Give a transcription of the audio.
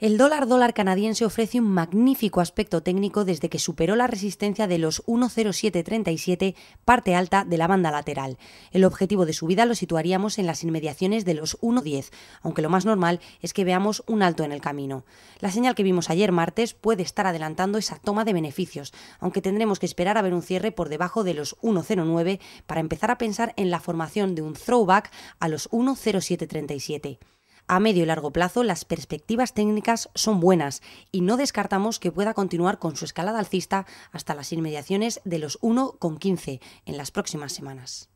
El dólar dólar canadiense ofrece un magnífico aspecto técnico desde que superó la resistencia de los 1.0737, parte alta de la banda lateral. El objetivo de subida lo situaríamos en las inmediaciones de los 1.10, aunque lo más normal es que veamos un alto en el camino. La señal que vimos ayer martes puede estar adelantando esa toma de beneficios, aunque tendremos que esperar a ver un cierre por debajo de los 1.09 para empezar a pensar en la formación de un throwback a los 1.0737. A medio y largo plazo las perspectivas técnicas son buenas y no descartamos que pueda continuar con su escalada alcista hasta las inmediaciones de los 1,15 en las próximas semanas.